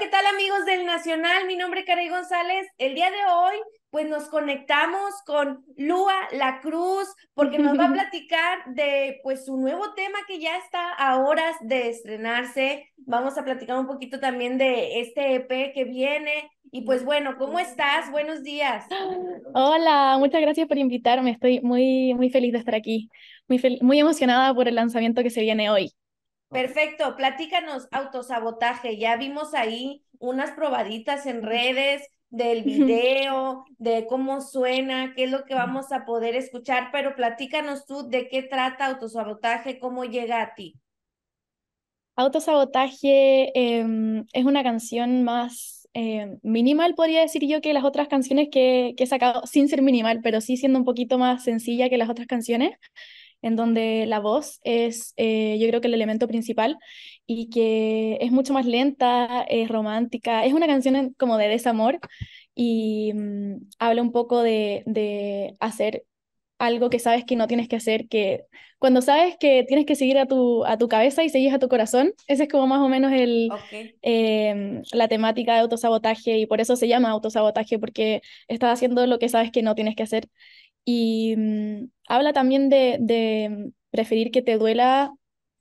¿qué tal amigos del Nacional? Mi nombre es Carey González. El día de hoy, pues nos conectamos con Lua La Cruz, porque nos va a platicar de pues su nuevo tema que ya está a horas de estrenarse. Vamos a platicar un poquito también de este EP que viene. Y pues bueno, ¿cómo estás? Buenos días. Hola, muchas gracias por invitarme. Estoy muy, muy feliz de estar aquí. Muy, muy emocionada por el lanzamiento que se viene hoy. Perfecto, platícanos autosabotaje. Ya vimos ahí unas probaditas en redes del video, de cómo suena, qué es lo que vamos a poder escuchar, pero platícanos tú de qué trata autosabotaje, cómo llega a ti. Autosabotaje em, es una canción más em, minimal, podría decir yo, que las otras canciones que, que, he sacado, sin ser minimal, pero sí siendo un poquito más sencilla que las otras canciones en donde la voz es eh, yo creo que el elemento principal y que es mucho más lenta, es romántica, es una canción como de desamor y mm, habla un poco de, hacer algo que sabes que no tienes que hacer, que cuando sabes que tienes que seguir a tu, a tu cabeza y seguir a tu corazón, esa es como más o menos el, em, la temática de autosabotaje y por eso se llama autosabotaje, porque estás haciendo lo que sabes que no tienes que hacer. Y mm, habla también de, preferir que te duela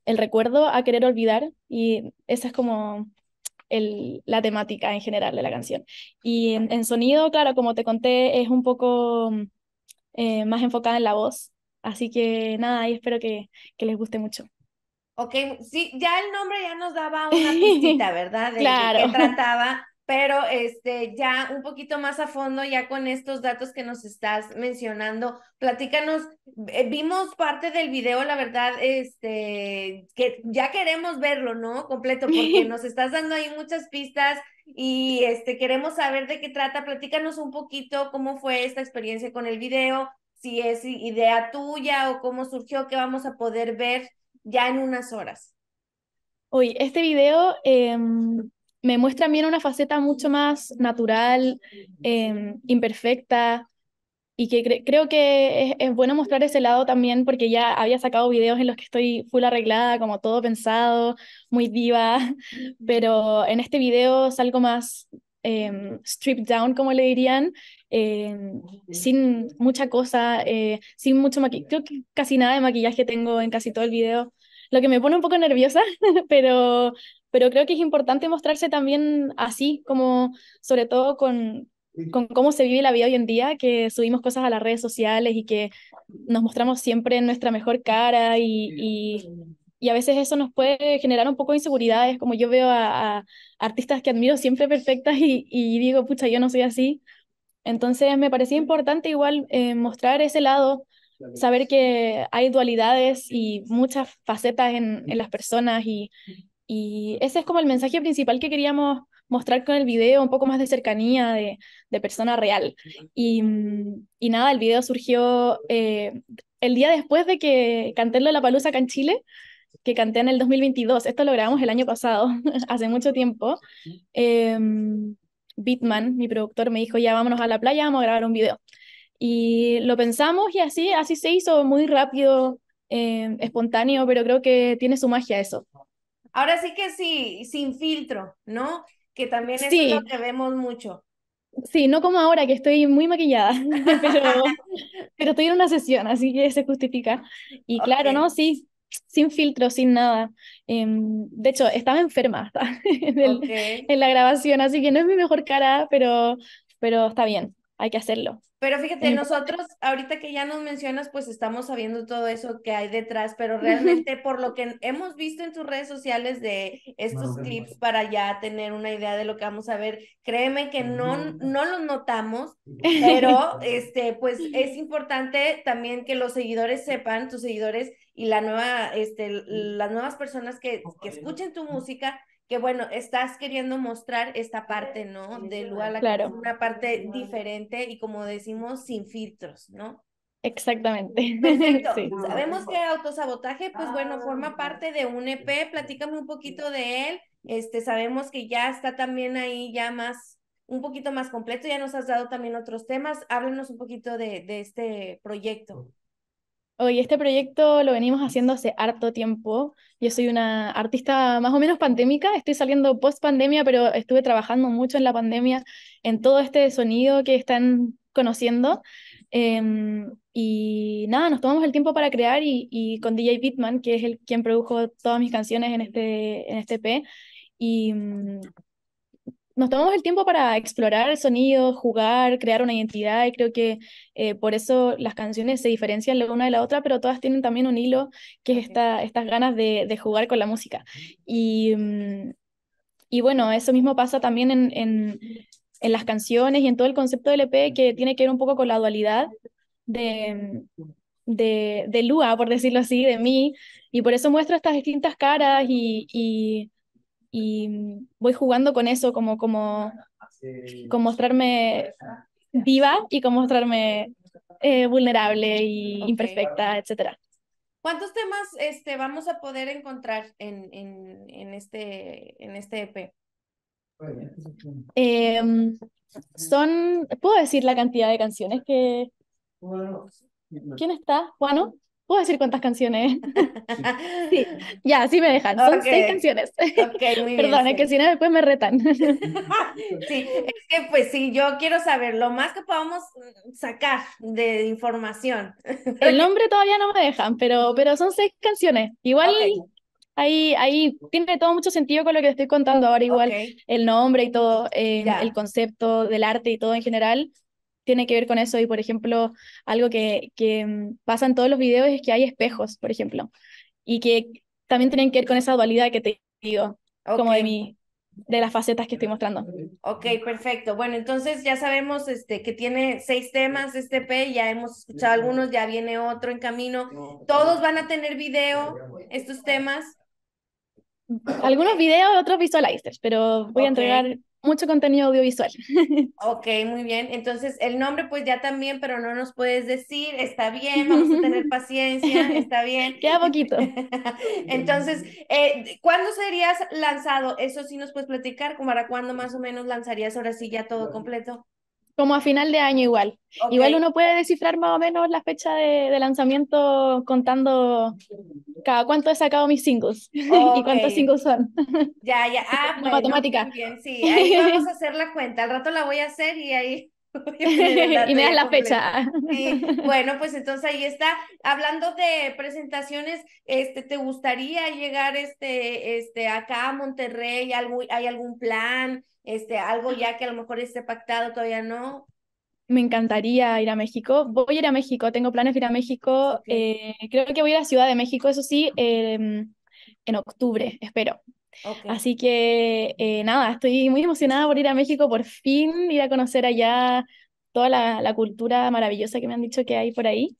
el recuerdo a querer olvidar. Y esa es como el, la temática en general de la canción. Y en, sonido, claro, como te conté, es un poco mm, eh, más enfocada en la voz. Así que nada, y espero que, les guste mucho. Ok, sí, ya el nombre ya nos daba una pista, ¿verdad? De claro. qué trataba pero este, ya un poquito más a fondo, ya con estos datos que nos estás mencionando, platícanos, eh, vimos parte del video, la verdad, este, que ya queremos verlo, ¿no? Completo, porque nos estás dando ahí muchas pistas y este, queremos saber de qué trata, platícanos un poquito cómo fue esta experiencia con el video, si es idea tuya o cómo surgió, que vamos a poder ver ya en unas horas. hoy este video... Em, me muestra bien una faceta mucho más natural, em, imperfecta, y que creo que es, bueno mostrar ese lado también porque ya había sacado videos en los que estoy full arreglada, como todo pensado, muy diva, pero en este video algo más em, stripped down, como le dirían, em, sin mucha cosa, eh, sin mucho maquillaje, creo que casi nada de maquillaje tengo en casi todo el video, lo que me pone un poco nerviosa, pero pero creo que es importante mostrarse también así, como sobre todo con, con cómo se vive la vida hoy en día, que subimos cosas a las redes sociales y que nos mostramos siempre en nuestra mejor cara y, y, y, a veces eso nos puede generar un poco de inseguridades, como yo veo a, artistas que admiro siempre perfectas y, y, digo, pucha, yo no soy así. Entonces me parecía importante igual eh, mostrar ese lado, saber que hay dualidades y muchas facetas en, en las personas y, y ese es como el mensaje principal que queríamos mostrar con el video, un poco más de cercanía, de, persona real. Mm, y, nada, el video surgió eh, el día después de que canté la Palusa acá en Chile, que canté en el 2022. Esto lo grabamos el año pasado, hace mucho tiempo. Em, Bitman, mi productor, me dijo, ya vámonos a la playa, vamos a grabar un video. Y lo pensamos y así, así se hizo, muy rápido, em, espontáneo, pero creo que tiene su magia eso. Ahora sí que sí, sin filtro, ¿no? Que también es sí. lo que vemos mucho. Sí, no como ahora que estoy muy maquillada, pero, estoy en una sesión, así que se justifica. Y claro, ¿no? Sí, sin filtro, sin nada. Em, de hecho, estaba enferma en, en, la grabación, así que no es mi mejor cara, pero, pero está bien hay que hacerlo. Pero fíjate, nosotros ahorita que ya nos mencionas, pues estamos sabiendo todo eso que hay detrás, pero realmente por lo que hemos visto en tus redes sociales de estos clips para ya tener una idea de lo que vamos a ver, créeme que no, no los notamos, pero este, pues es importante también que los seguidores sepan, tus seguidores y la nueva, este, las nuevas personas que, que escuchen tu música, que bueno, estás queriendo mostrar esta parte, ¿no? De lugar una parte diferente y como decimos, sin filtros, ¿no? Exactamente. Sabemos que autosabotaje, pues bueno, ah, forma parte de un EP. Platícame un poquito de él. Este, sabemos que ya está también ahí ya más, un poquito más completo. Ya nos has dado también otros temas. háblenos un poquito de, de este proyecto. Oye, este proyecto lo venimos haciendo hace harto tiempo. Yo soy una artista más o menos pandémica, estoy saliendo post pandemia, pero estuve trabajando mucho en la pandemia, en todo este sonido que están conociendo. Em, y nada, nos tomamos el tiempo para crear y, con DJ Pitman, que es el quien produjo todas mis canciones en este, en este EP. Y mm, nos tomamos el tiempo para explorar el sonido, jugar, crear una identidad y creo que eh, por eso las canciones se diferencian la una de la otra, pero todas tienen también un hilo que es esta, estas ganas de, de, jugar con la música. Y, mm, y bueno, eso mismo pasa también en, en, las canciones y en todo el concepto del LP, e que tiene que ver un poco con la dualidad de, mm, de, de Lua, por decirlo así, de mí, y por eso muestro estas distintas caras y y mm, voy jugando con eso, como, como, con mostrarme viva y como mostrarme eh, vulnerable y imperfecta, etc. ¿Cuántos temas este, vamos a poder encontrar en, en, en este, en este EP? Em, son, ¿puedo decir la cantidad de canciones que... ¿Quién está? ¿Juano? ¿Puedo decir cuántas canciones? sí. Ya, sí me dejan. Son seis canciones. Perdón, es que si no después me retan. sí, es que pues sí, yo quiero saber lo más que podamos mm, sacar de información. El nombre todavía no me dejan, pero, pero son seis canciones. Igual ahí, ahí tiene todo mucho sentido con lo que estoy contando ahora, igual el nombre y todo, eh, el concepto del arte y todo en general tiene que ver con eso y, por ejemplo, algo que, que mm, pasa en todos los videos es que hay espejos, por ejemplo, y que también tienen que ver con esa dualidad que te digo, como de mi, de las facetas que estoy mostrando. Ok, perfecto. Bueno, entonces ya sabemos este, que tiene seis temas este P ya hemos escuchado algunos, ya viene otro en camino. ¿Todos van a tener video estos temas? Algunos videos, otros visualizers, pero voy a entregar mucho contenido audiovisual. Ok, muy bien. Entonces, el nombre pues ya también, pero no nos puedes decir, está bien, vamos a tener paciencia, está bien. Queda poquito. Entonces, eh, ¿cuándo serías lanzado? Eso sí nos puedes platicar, como para cuándo más o menos lanzarías ahora sí ya todo completo. Como a final de año igual. Igual uno puede descifrar más o menos la fecha de, lanzamiento contando cada cuánto he sacado mis singles y cuántos singles son. Ya, ya. Ah, bueno, matemática. Bien, sí. Ahí vamos a hacer la cuenta. Al rato la voy a hacer y ahí y me das la fecha. Bueno, pues entonces ahí está. Hablando de presentaciones, este, ¿te gustaría llegar este, este, acá a Monterrey? ¿Hay algún plan? Este, algo ya que a lo mejor esté pactado, todavía no. Me encantaría ir a México. Voy a ir a México, tengo planes de ir a México. Eh, creo que voy a ir a Ciudad de México, eso sí, em, en octubre, espero. Así que eh, nada, estoy muy emocionada por ir a México, por fin ir a conocer allá toda la, cultura maravillosa que me han dicho que hay por ahí.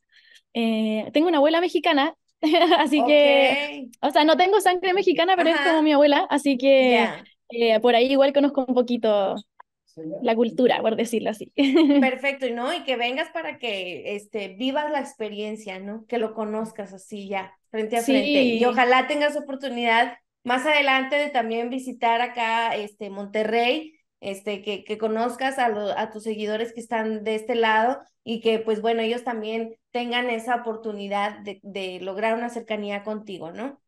Eh, tengo una abuela mexicana, así que, o sea, no tengo sangre mexicana, pero es como mi abuela, así que eh, por ahí igual conozco un poquito la cultura, por decirlo así. Perfecto, y no, y que vengas para que este, vivas la experiencia, ¿no? Que lo conozcas así ya, frente a sí. frente. Y ojalá tengas oportunidad más adelante también visitar acá este, Monterrey, este, que, que conozcas a, a tus seguidores que están de este lado y que pues bueno, ellos también tengan esa oportunidad de, de lograr una cercanía contigo, ¿no?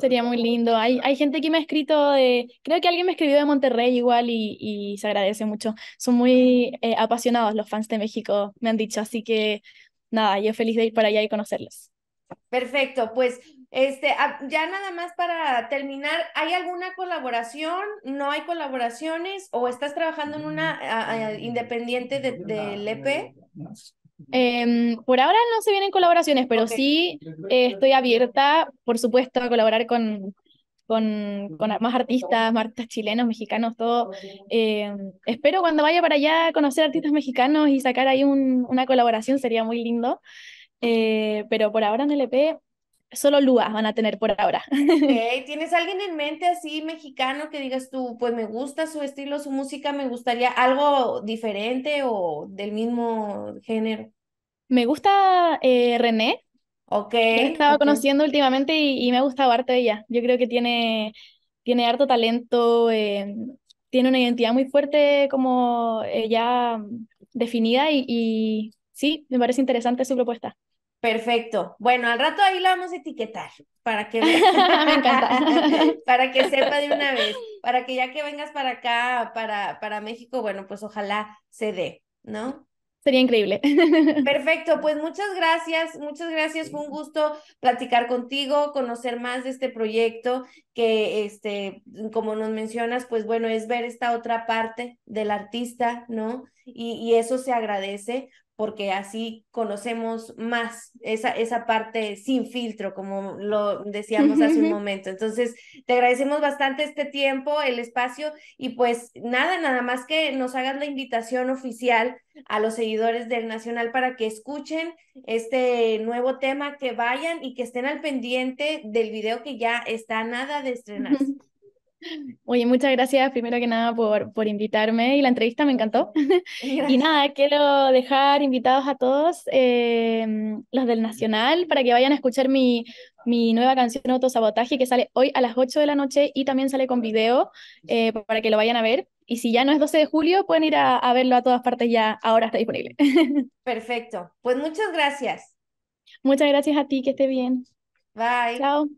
Sería muy lindo. Hay, hay gente que me ha escrito de, creo que alguien me escribió de Monterrey igual y, y se agradece mucho. Son muy eh, apasionados los fans de México, me han dicho, así que nada, yo feliz de ir para allá y conocerlos. Perfecto, pues este, ah, ya nada más para terminar, ¿hay alguna colaboración? ¿No hay colaboraciones? ¿O estás trabajando en una mm, ah, ah, mm, independiente del EP? Em, por ahora no se vienen colaboraciones, pero sí estoy abierta, por supuesto, a colaborar con, con, más artistas, artistas chilenos, mexicanos, todo. Em, espero cuando vaya para allá conocer artistas mexicanos y sacar ahí una colaboración, sería muy lindo. Eh, pero por ahora en el EP solo Lua van a tener por ahora. ¿Tienes alguien en mente así mexicano que digas tú, pues me gusta su estilo, su música, me gustaría algo diferente o del mismo género? Me gusta eh, René. Ok. estaba conociendo últimamente y, me ha gustado harto ella. Yo creo que tiene, tiene harto talento, eh, tiene una identidad muy fuerte como ella mm, definida y sí, me parece interesante su propuesta. Perfecto. Bueno, al rato ahí la vamos a etiquetar para que me encanta. para que sepa de una vez, para que ya que vengas para acá, para, para México, bueno, pues ojalá se dé, ¿no? Sería increíble. Perfecto, pues muchas gracias, muchas gracias. Fue un gusto platicar contigo, conocer más de este proyecto que, este, como nos mencionas, pues bueno, es ver esta otra parte del artista, ¿no? Y, y eso se agradece porque así conocemos más esa, esa parte sin filtro, como lo decíamos hace un momento. Entonces, te agradecemos bastante este tiempo, el espacio, y pues nada, nada más que nos hagas la invitación oficial a los seguidores del Nacional para que escuchen este nuevo tema, que vayan y que estén al pendiente del video que ya está nada de estrenar Oye, muchas gracias primero que nada por, por invitarme y la entrevista me encantó. Y nada, quiero dejar invitados a todos em, los del Nacional para que vayan a escuchar mi, nueva canción Autosabotaje que sale hoy a las 8 de la noche y también sale con video eh, para que lo vayan a ver. Y si ya no es 12 de julio, pueden ir a, a verlo a todas partes ya, ahora está disponible. Perfecto, pues muchas gracias. Muchas gracias a ti, que esté bien. Bye. Chao.